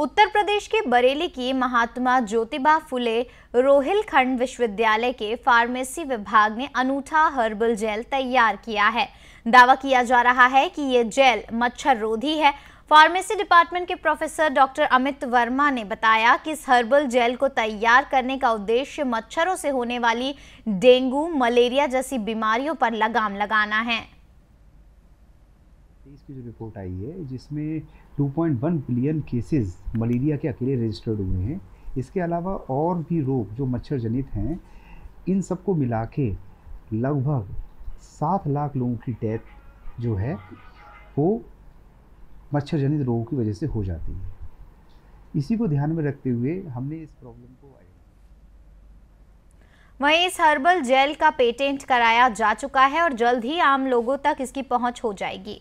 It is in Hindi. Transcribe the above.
उत्तर प्रदेश के बरेली की महात्मा ज्योतिबा फुले रोहिलखंड विश्वविद्यालय के फार्मेसी विभाग ने अनूठा हर्बल जेल तैयार किया है दावा किया जा रहा है कि ये जेल मच्छर रोधी है फार्मेसी डिपार्टमेंट के प्रोफेसर डॉक्टर अमित वर्मा ने बताया कि इस हर्बल जेल को तैयार करने का उद्देश्य मच्छरों से होने वाली डेंगू मलेरिया जैसी बीमारियों पर लगाम लगाना है 2023 की जो रिपोर्ट आई है जिसमें 2.1 बिलियन केसेस मलेरिया के अकेले रजिस्टर्ड हुए हैं इसके अलावा और भी रोग जो मच्छर जनित हैं इन सबको मिला के लगभग सात लाख लोगों की डेथ जो है वो मच्छर जनित रोगों की वजह से हो जाती है इसी को ध्यान में रखते हुए हमने इस प्रॉब्लम को वहीं इस हर्बल जेल का पेटेंट कराया जा चुका है और जल्द ही आम लोगों तक इसकी पहुंच हो जाएगी